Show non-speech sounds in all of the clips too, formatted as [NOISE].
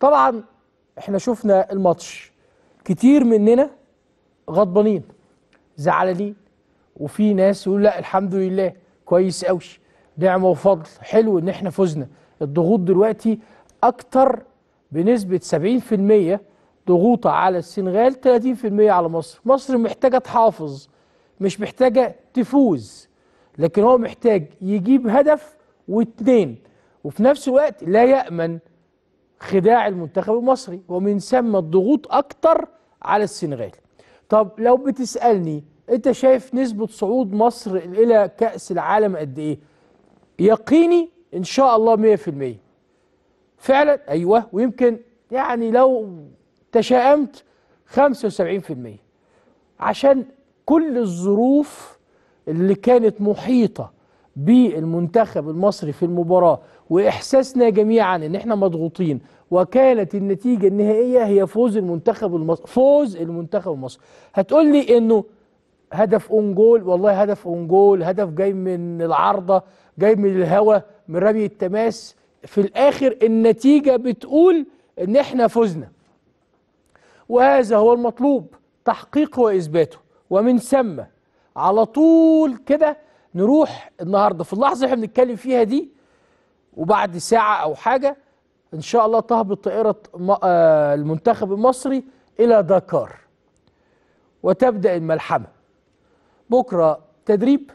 طبعا احنا شفنا الماتش كتير مننا غضبانين زعلانين وفي ناس يقول لا الحمد لله كويس قوي نعمه وفضل حلو ان احنا فزنا الضغوط دلوقتي اكتر بنسبه 70% ضغوطه على السنغال 30% على مصر مصر محتاجه تحافظ مش محتاجه تفوز لكن هو محتاج يجيب هدف واتنين وفي نفس الوقت لا يامن خداع المنتخب المصري ومن ثم الضغوط أكتر على السنغال طب لو بتسألني أنت شايف نسبة صعود مصر إلى كأس العالم قد إيه يقيني إن شاء الله 100% فعلا أيوه ويمكن يعني لو تشائمت 75% عشان كل الظروف اللي كانت محيطه بالمنتخب المصري في المباراة وإحساسنا جميعا إن إحنا مضغوطين وكانت النتيجة النهائية هي فوز المنتخب المصري فوز المنتخب المصري هتقول لي إنه هدف اون جول والله هدف اون جول هدف جاي من العارضة جاي من الهوا من رمي التماس في الآخر النتيجة بتقول إن إحنا فزنا وهذا هو المطلوب تحقيقه وإثباته ومن ثم على طول كده نروح النهارده في اللحظه اللي احنا بنتكلم فيها دي وبعد ساعه او حاجه ان شاء الله تهبط طائره آه، المنتخب المصري الى دكار وتبدا الملحمه بكره تدريب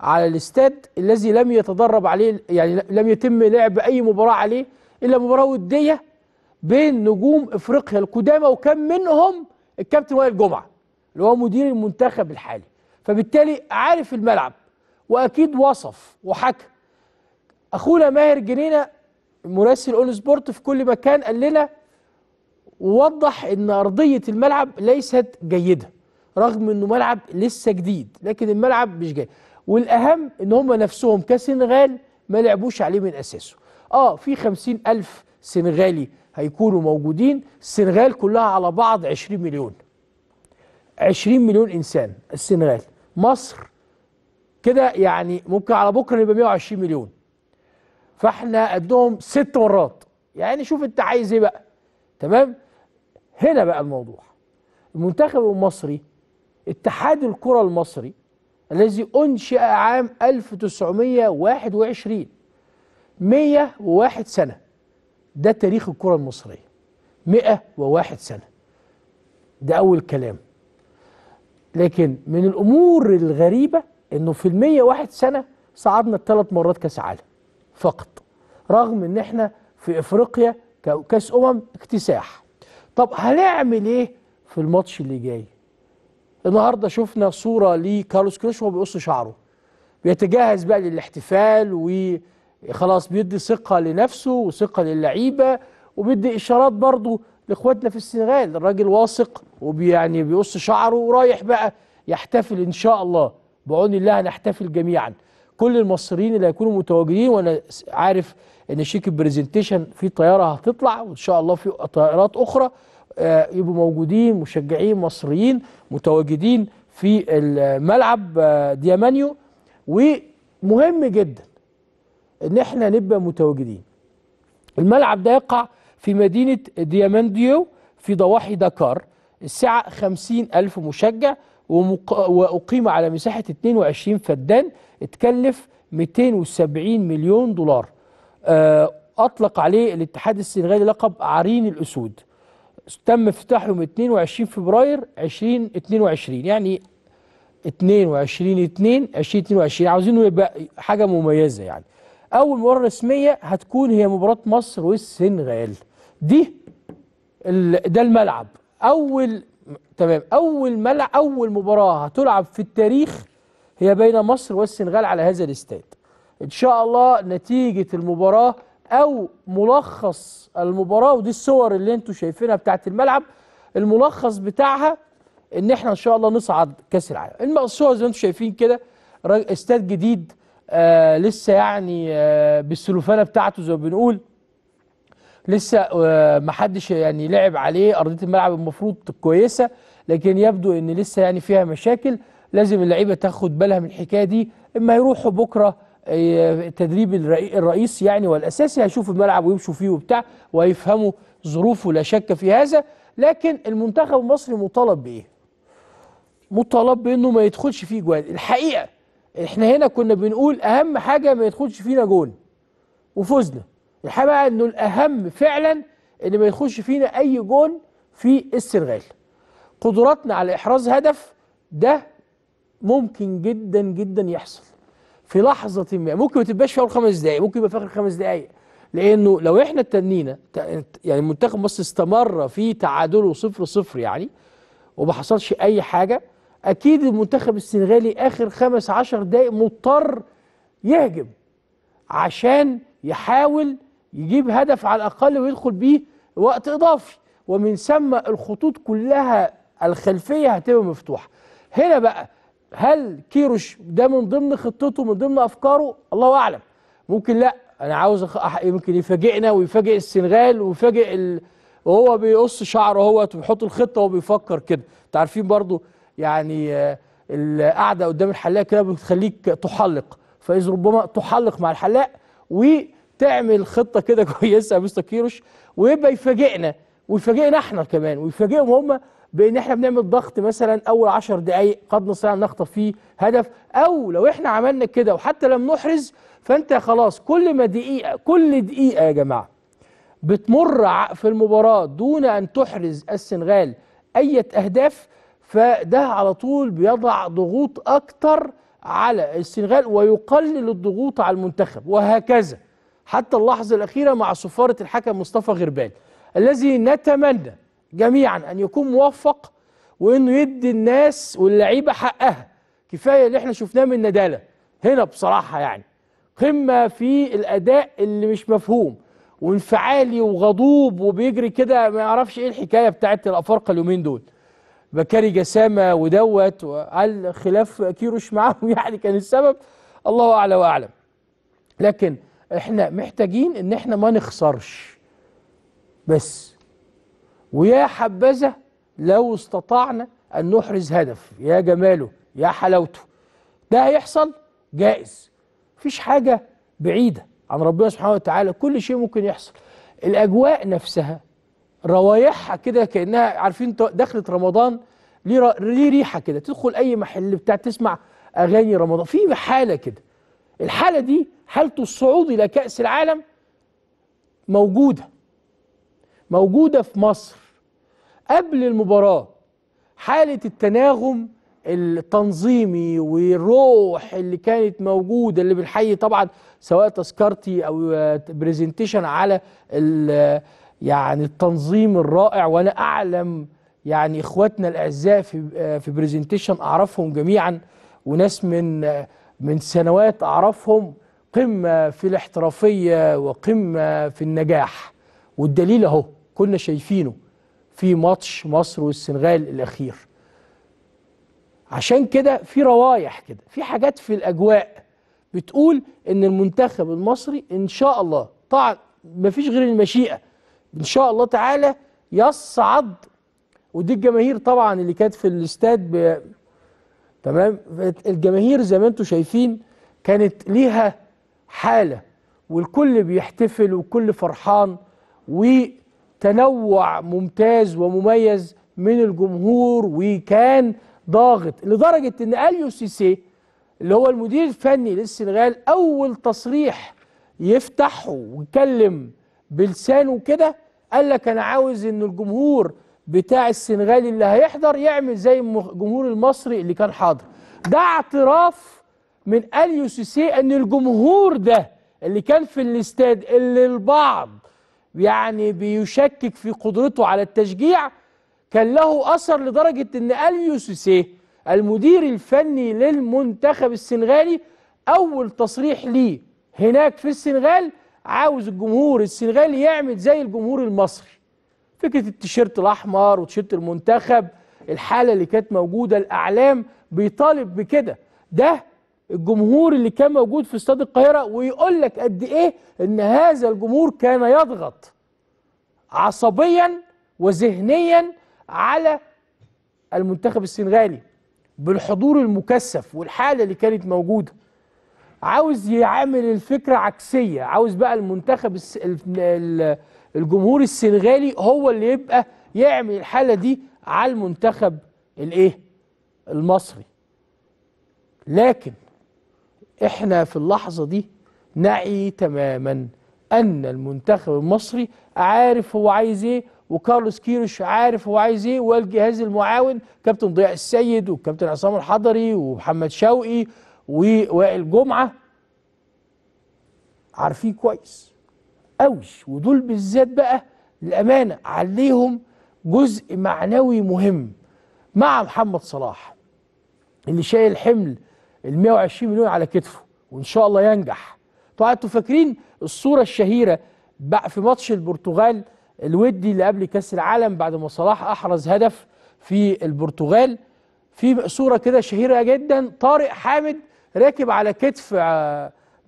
على الاستاد الذي لم يتدرب عليه يعني لم يتم لعب اي مباراه عليه الا مباراه وديه بين نجوم افريقيا القدامى وكان منهم الكابتن وائل جمعه اللي هو مدير المنتخب الحالي فبالتالي عارف الملعب واكيد وصف وحكى اخونا ماهر جنينه مراسل اون سبورت في كل مكان قال لنا ووضح ان ارضيه الملعب ليست جيده رغم انه ملعب لسه جديد لكن الملعب مش جاي والاهم ان هم نفسهم كسنغال ما لعبوش عليه من اساسه اه في خمسين الف سنغالي هيكونوا موجودين السنغال كلها على بعض 20 مليون 20 مليون انسان السنغال مصر كده يعني ممكن على بكره يبقى 120 مليون فاحنا قدهم ست مرات يعني شوف انت عايز ايه بقى تمام هنا بقى الموضوع المنتخب المصري اتحاد الكره المصري الذي انشئ عام 1921 101 سنه ده تاريخ الكره المصريه 101 سنه ده اول كلام لكن من الامور الغريبه انه في المية واحد سنه صعدنا الثلاث مرات كاس عالم فقط رغم ان احنا في افريقيا كاس امم اكتساح طب هنعمل ايه في الماتش اللي جاي النهارده شفنا صوره لكارلوس كروش وهو بيقص شعره بيتجهز بقى للاحتفال وخلاص بيدي ثقه لنفسه وثقه للعيبه وبيدي اشارات برضه لاخواتنا في السنغال الراجل واثق وبيعني بيقص شعره ورايح بقى يحتفل ان شاء الله بعون الله هنحتفل جميعا كل المصريين اللي هيكونوا متواجدين وانا عارف ان شيك البرزنتيشن في طياره هتطلع وان شاء الله في طائرات اخرى آه، يبقوا موجودين مشجعين مصريين متواجدين في الملعب آه، ديامانيو ومهم جدا ان احنا نبقى متواجدين الملعب ده يقع في مدينة ديامانديو في ضواحي دكار الساعة 50 ألف مشجع وأقيم على مساحة 22 فدان اتكلف 270 مليون دولار آه، أطلق عليه الاتحاد السنغالي لقب عرين الأسود تم افتتاحه يوم 22 فبراير 2022 يعني 22 2 2022 عاوزينه يبقى حاجة مميزة يعني أول مباراة رسمية هتكون هي مباراة مصر والسنغال دي ده الملعب اول تمام اول ملعب اول مباراه هتلعب في التاريخ هي بين مصر والسنغال على هذا الاستاد ان شاء الله نتيجه المباراه او ملخص المباراه ودي الصور اللي انتم شايفينها بتاعه الملعب الملخص بتاعها ان احنا ان شاء الله نصعد كاس العالم المقصود زي ما انتم شايفين كده استاد جديد آه لسه يعني آه بالسلوفانه بتاعته زي ما بنقول لسه آه، ما حدش يعني لعب عليه ارضيه الملعب المفروض كويسه لكن يبدو ان لسه يعني فيها مشاكل لازم اللعيبه تاخد بالها من الحكايه دي اما يروحوا بكره التدريب آه، الرئيس يعني والاساسي هيشوفوا الملعب ويمشوا فيه وبتاع وهيفهموا ظروفه لا شك في هذا لكن المنتخب المصري مطالب بايه؟ مطالب بانه ما يدخلش فيه جوان الحقيقه احنا هنا كنا بنقول اهم حاجه ما يدخلش فينا جون وفزنا الحقيقه بقى انه الاهم فعلا ان ما يخش فينا اي جون في السنغال قدراتنا على احراز هدف ده ممكن جدا جدا يحصل في لحظه ما ممكن ما تبقاش في اول خمس دقائق ممكن يبقى في اخر خمس دقائق لانه لو احنا اتنينا يعني منتخب مصر استمر في تعادله صفر صفر يعني وما حصلش اي حاجه اكيد المنتخب السنغالي اخر خمس عشر دقائق مضطر يهجم عشان يحاول يجيب هدف على الأقل ويدخل بيه وقت إضافي ومن ثم الخطوط كلها الخلفية هتبقى مفتوحة هنا بقى هل كيروش ده من ضمن خطته من ضمن أفكاره الله أعلم ممكن لا أنا عاوز يمكن يفاجئنا ويفاجئ السنغال ويفاجئ ال... وهو بيقص شعره هو وبيحط الخطة وبيفكر كده انتوا عارفين برضو يعني آه، القعدة قدام الحلاق كده بتخليك تحلق فإذا ربما تحلق مع الحلاق و تعمل خطه كده [LAUGHS] كويسه يا مستر كيروش ويبقى يفاجئنا ويفاجئنا احنا كمان ويفاجئهم هم بان احنا بنعمل ضغط مثلا اول 10 دقائق قد نستطيع ان نخطف فيه هدف او لو احنا عملنا كده وحتى لم نحرز فانت خلاص كل ما دقيقه كل دقيقه يا جماعه بتمر في المباراه دون ان تحرز السنغال اي اهداف فده على طول بيضع ضغوط اكتر على السنغال ويقلل الضغوط على المنتخب وهكذا حتى اللحظة الأخيرة مع صفارة الحكم مصطفى غربال الذي نتمنى جميعا أن يكون موفق وأنه يدي الناس واللعيبة حقها كفاية اللي احنا شفناه من ندالة هنا بصراحة يعني قمة في الأداء اللي مش مفهوم وانفعالي وغضوب وبيجري كده ما يعرفش ايه الحكاية بتاعت الأفارقة اليومين دول بكاري جسامة ودوت وقال خلاف كيروش معاهم [LAUGHS] يعني كان السبب الله أعلى وأعلم لكن احنا محتاجين ان احنا ما نخسرش بس ويا حبذا لو استطعنا ان نحرز هدف يا جماله يا حلاوته ده هيحصل جائز مفيش حاجه بعيده عن ربنا سبحانه وتعالى كل شيء ممكن يحصل الاجواء نفسها روايحها كده كانها عارفين دخلت رمضان ليه ريحه كده تدخل اي محل بتاع تسمع اغاني رمضان في حاله كده الحالة دي حالة الصعود إلى كأس العالم موجودة موجودة في مصر قبل المباراة حالة التناغم التنظيمي والروح اللي كانت موجودة اللي بنحيي طبعا سواء تذكرتي أو برزنتيشن على يعني التنظيم الرائع وأنا أعلم يعني إخواتنا الأعزاء في في برزنتيشن أعرفهم جميعا وناس من من سنوات أعرفهم قمة في الاحترافية وقمة في النجاح والدليل أهو كنا شايفينه في ماتش مصر والسنغال الأخير عشان كده في روايح كده في حاجات في الأجواء بتقول إن المنتخب المصري إن شاء الله طبعا مفيش غير المشيئة إن شاء الله تعالى يصعد ودي الجماهير طبعا اللي كانت في الاستاد تمام الجماهير زي ما انتم شايفين كانت ليها حاله والكل بيحتفل والكل فرحان وتنوع ممتاز ومميز من الجمهور وكان ضاغط لدرجه ان اليو سي سي اللي هو المدير الفني للسنغال اول تصريح يفتحه ويكلم بلسانه كده قال لك انا عاوز ان الجمهور بتاع السنغالي اللي هيحضر يعمل زي الجمهور المصري اللي كان حاضر ده اعتراف من اليو سيسي ان الجمهور ده اللي كان في الاستاد اللي البعض يعني بيشكك في قدرته على التشجيع كان له اثر لدرجه ان اليو سيسي المدير الفني للمنتخب السنغالي اول تصريح ليه هناك في السنغال عاوز الجمهور السنغالي يعمل زي الجمهور المصري فكره التيشيرت الاحمر وتيشيرت المنتخب الحاله اللي كانت موجوده الاعلام بيطالب بكده ده الجمهور اللي كان موجود في استاد القاهره ويقول لك قد ايه ان هذا الجمهور كان يضغط عصبيا وذهنيا على المنتخب السنغالي بالحضور المكثف والحاله اللي كانت موجوده عاوز يعمل الفكره عكسيه عاوز بقى المنتخب الس... الجمهور السنغالي هو اللي يبقى يعمل الحاله دي على المنتخب الايه المصري لكن احنا في اللحظه دي نعي تماما ان المنتخب المصري عارف هو عايز ايه وكارلوس كيروش عارف هو عايز ايه والجهاز المعاون كابتن ضياء السيد والكابتن عصام الحضري ومحمد شوقي ووائل جمعه عارفين كويس قوي ودول بالذات بقى للأمانة عليهم جزء معنوي مهم مع محمد صلاح اللي شايل حمل ال 120 مليون على كتفه وان شاء الله ينجح طبعا انتوا فاكرين الصوره الشهيره في ماتش البرتغال الودي اللي قبل كاس العالم بعد ما صلاح احرز هدف في البرتغال في صوره كده شهيره جدا طارق حامد راكب على كتف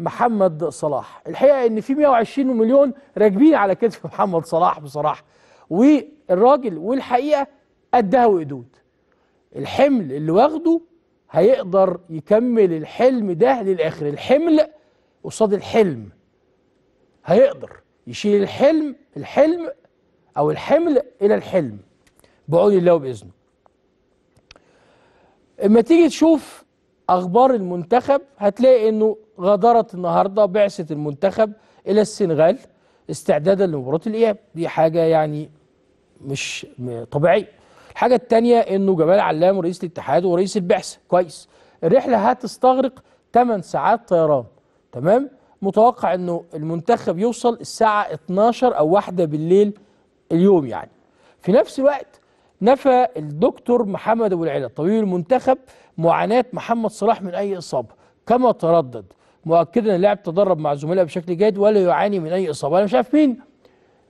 محمد صلاح الحقيقه ان في 120 مليون راكبين على كتف محمد صلاح بصراحه والراجل والحقيقه قدها وقدود الحمل اللي واخده هيقدر يكمل الحلم ده للاخر الحمل قصاد الحلم هيقدر يشيل الحلم الحلم او الحمل الى الحلم بعون الله وباذنه اما تيجي تشوف اخبار المنتخب هتلاقي انه غادرت النهارده بعثه المنتخب الى السنغال استعدادا لمباراه الاياب دي حاجه يعني مش طبيعيه الحاجه الثانيه انه جمال علام رئيس الاتحاد ورئيس البعثه كويس الرحله هتستغرق 8 ساعات طيران تمام متوقع انه المنتخب يوصل الساعه 12 او 1 بالليل اليوم يعني في نفس الوقت نفى الدكتور محمد ابو العلا طبيب المنتخب معاناه محمد صلاح من اي اصابه كما تردد مؤكدا اللاعب تدرب مع زملائه بشكل جيد ولا يعاني من اي اصابه انا مش عارف مين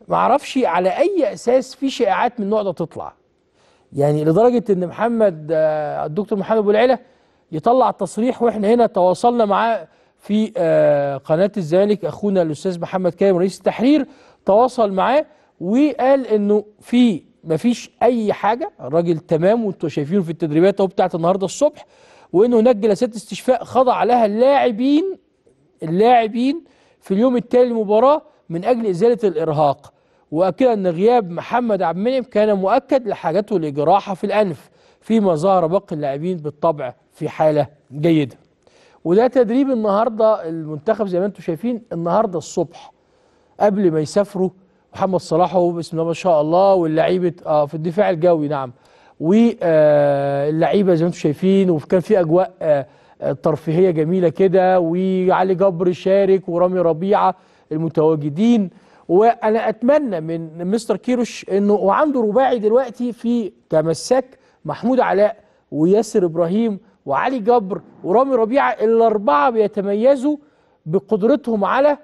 ما اعرفش على اي اساس في شائعات من النوع ده تطلع يعني لدرجه ان محمد آه، الدكتور محمد ابو العيله يطلع تصريح واحنا هنا تواصلنا معاه في آه، قناه الزمالك اخونا الاستاذ محمد كريم رئيس التحرير تواصل معاه وقال انه في مفيش اي حاجه الراجل تمام وانتم شايفينه في التدريبات اهو بتاعت النهارده الصبح وان هناك جلسات استشفاء خضع لها اللاعبين اللاعبين في اليوم التالي للمباراه من اجل ازاله الارهاق واكد ان غياب محمد عبد المنعم كان مؤكد لحاجته لجراحه في الانف فيما ظهر باقي اللاعبين بالطبع في حاله جيده وده تدريب النهارده المنتخب زي ما انتم شايفين النهارده الصبح قبل ما يسافروا محمد صلاح وهو بسم الله ما شاء الله واللعيبه اه في الدفاع الجوي نعم واللعيبه زي ما انتم شايفين وكان في اجواء آه، آه، ترفيهيه جميله كده وعلي جبر شارك ورامي ربيعه المتواجدين وانا اتمنى من مستر كيروش انه وعنده رباعي دلوقتي في كمساك محمود علاء وياسر ابراهيم وعلي جبر ورامي ربيعه الاربعه بيتميزوا بقدرتهم على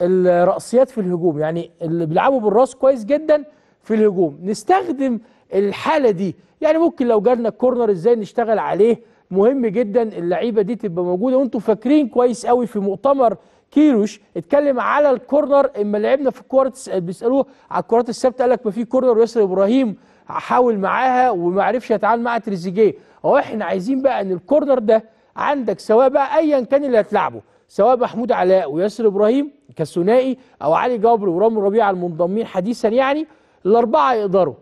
الرأسيات في الهجوم يعني اللي بيلعبوا بالراس كويس جدا في الهجوم نستخدم الحاله دي يعني ممكن لو جالنا الكورنر ازاي نشتغل عليه مهم جدا اللعيبه دي تبقى موجوده وانتم فاكرين كويس قوي في مؤتمر كيروش اتكلم على الكورنر اما لعبنا في الكوره بيسالوه على الكرات الثابته قال لك ما في كورنر ياسر ابراهيم حاول معاها وما عرفش يتعامل مع تريزيجيه هو احنا عايزين بقى ان الكورنر ده عندك سواء بقى ايا كان اللي هتلعبه سواء محمود علاء وياسر ابراهيم كثنائي او علي جبر ورامي ربيعه المنضمين حديثا يعني الاربعه يقدروا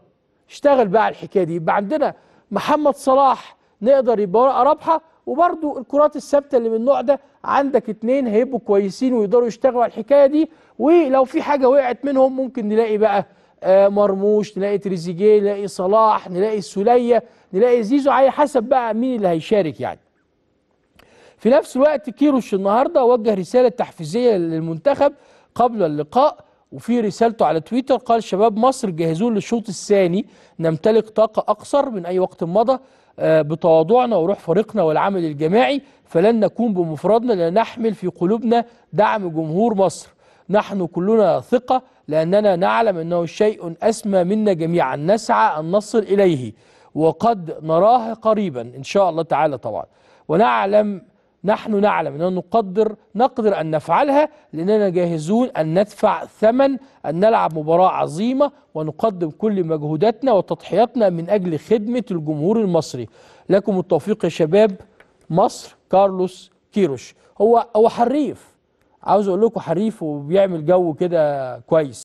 اشتغل بقى على الحكايه دي يبقى عندنا محمد صلاح نقدر يبقى رابحه وبرده الكرات الثابته اللي من النوع ده عندك اتنين هيبقوا كويسين ويقدروا يشتغلوا على الحكايه دي ولو في حاجه وقعت منهم ممكن نلاقي بقى آه، مرموش نلاقي تريزيجيه نلاقي صلاح نلاقي السوليه نلاقي زيزو على حسب بقى مين اللي هيشارك يعني في نفس الوقت كيروش النهارده وجه رساله تحفيزيه للمنتخب قبل اللقاء وفي رسالته على تويتر قال شباب مصر جاهزون للشوط الثاني نمتلك طاقة أقصر من أي وقت مضى آه، بتواضعنا وروح فريقنا والعمل الجماعي فلن نكون بمفردنا لنحمل في قلوبنا دعم جمهور مصر نحن كلنا ثقة لأننا نعلم أنه شيء أسمى منا جميعا نسعى أن نصل إليه وقد نراه قريبا إن شاء الله تعالى طبعا ونعلم نحن نعلم أننا نقدر نقدر أن نفعلها لأننا جاهزون أن ندفع ثمن أن نلعب مباراة عظيمة ونقدم كل مجهوداتنا وتضحياتنا من أجل خدمة الجمهور المصري لكم التوفيق يا شباب مصر كارلوس كيروش هو هو حريف عاوز أقول لكم حريف وبيعمل جو كده كويس